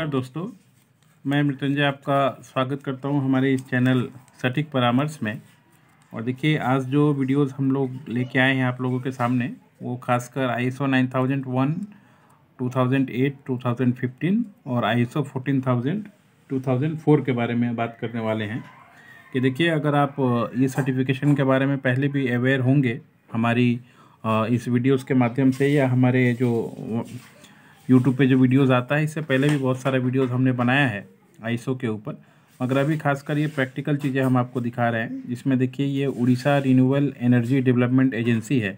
नमस्कार दोस्तों मैं मृत्युंजय आपका स्वागत करता हूं हमारे इस चैनल सटीक परामर्श में और देखिए आज जो वीडियोस हम लोग लेके आए हैं आप लोगों के सामने वो खासकर I S O nine thousand one two thousand eight two thousand fifteen और I S O fourteen thousand two thousand four के बारे में बात करने वाले हैं कि देखिए अगर आप ये सर्टिफिकेशन के बारे में पहले भी अवेयर होंगे हमारी इस वीडियोज़ के माध्यम से या हमारे जो यूट्यूब पे जो वीडियोस आता है इससे पहले भी बहुत सारे वीडियोस हमने बनाया है आईसो के ऊपर मगर अभी खासकर ये प्रैक्टिकल चीज़ें हम आपको दिखा रहे हैं जिसमें देखिए ये Orissa renewable energy development agency है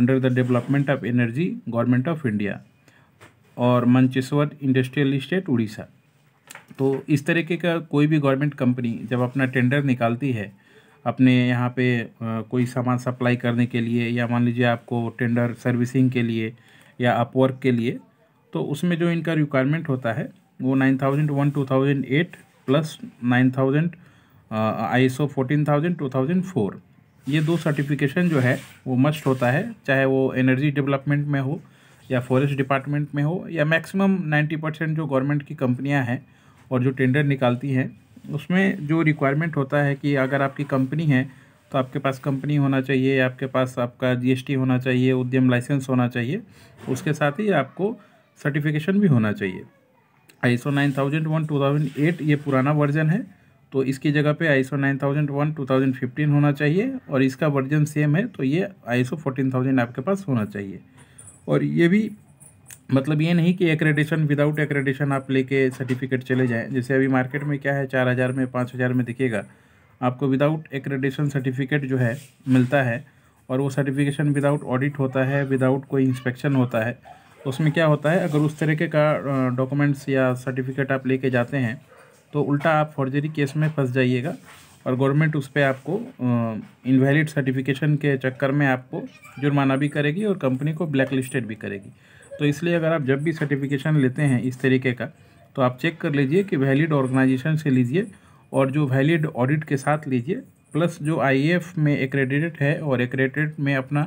under the development of energy government of India और मंचेश्वर इंडस्ट्रियल इस्टेट उड़ीसा तो इस तरीके का कोई भी गवर्नमेंट कंपनी जब अपना टेंडर निकालती है अपने यहाँ पे कोई सामान सप्लाई करने के लिए या मान लीजिए आपको टेंडर सर्विसिंग के लिए या अपवर्क के लिए तो उसमें जो इनका रिक्वायरमेंट होता है वो nine thousand one two thousand eight plus nine thousand I S O fourteen thousand two thousand four ये दो सर्टिफिकेशन जो है वो मस्ट होता है चाहे वो एनर्जी डेवलपमेंट में हो या फॉरेस्ट डिपार्टमेंट में हो या मैक्सिमम नाइन्टी परसेंट जो गवर्नमेंट की कंपनियां हैं और जो टेंडर निकालती हैं उसमें जो रिक्वायरमेंट होता है कि अगर आपकी कंपनी है तो आपके पास कंपनी होना चाहिए आपके पास आपका जीएसटी होना चाहिए उद्यम लाइसेंस होना चाहिए उसके साथ ही आपको सर्टिफिकेशन भी होना चाहिए ISO nine thousand one two thousand eight ये पुराना वर्जन है तो इसकी जगह पे ISO nine thousand one two thousand fifteen होना चाहिए और इसका वर्जन सेम है तो ये आई सो फोर्टीन थाउजेंड आपके पास होना चाहिए और ये भी मतलब ये नहीं कि एक्रेडिशन विदाउट एक्रेडिशन आप लेके सर्टिफिकेट चले जाएँ जैसे अभी मार्केट में क्या है चार हज़ार में पाँच हज़ार में दिखेगा आपको विदाउट एक्रेडिशन सर्टिफिकेट जो है मिलता है और वो सर्टिफिकेशन विदाउट ऑडिट होता है विदाउट कोई इंस्पेक्शन होता है तो उसमें क्या होता है अगर उस तरीके का डॉक्यूमेंट्स या सर्टिफिकेट आप लेके जाते हैं तो उल्टा आप फॉर्जरी केस में फंस जाइएगा और गवर्नमेंट उस पर आपको इनवैलिड सर्टिफिकेशन के चक्कर में आपको जुर्माना भी करेगी और कंपनी को ब्लैक लिस्टेड भी करेगी तो इसलिए अगर आप जब भी सर्टिफिकेशन लेते हैं इस तरीके का तो आप चेक कर लीजिए कि वैलिड ऑर्गेनाइजेशन से लीजिए और जो वैलिड ऑडिट के साथ लीजिए प्लस जो आईएएफ में एक है और एक में अपना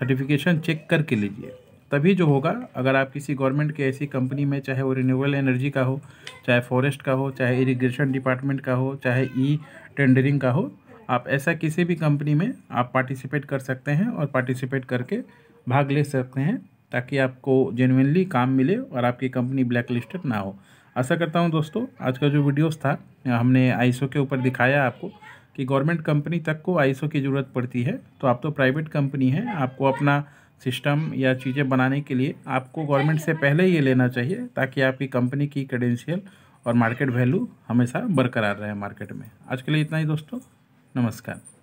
सर्टिफिकेशन चेक करके लीजिए तभी जो होगा अगर आप किसी गवर्नमेंट के ऐसी कंपनी में चाहे वो रिन्यूबल एनर्जी का हो चाहे फॉरेस्ट का हो चाहे इरिगेशन डिपार्टमेंट का हो चाहे ई टेंडरिंग का हो आप ऐसा किसी भी कंपनी में आप पार्टिसिपेट कर सकते हैं और पार्टिसिपेट करके भाग ले सकते हैं ताकि आपको जेनुनली काम मिले और आपकी कंपनी ब्लैक लिस्टेड ना हो आशा करता हूँ दोस्तों आज का जो वीडियोस था हमने आईसो के ऊपर दिखाया आपको कि गवर्नमेंट कंपनी तक को आईसो की ज़रूरत पड़ती है तो आप तो प्राइवेट कंपनी है आपको अपना सिस्टम या चीज़ें बनाने के लिए आपको गवर्नमेंट से पहले ये लेना चाहिए ताकि आपकी कंपनी की क्रेडेंशियल और मार्केट वैल्यू हमेशा बरकरार रहे मार्केट में आज के लिए इतना ही दोस्तों नमस्कार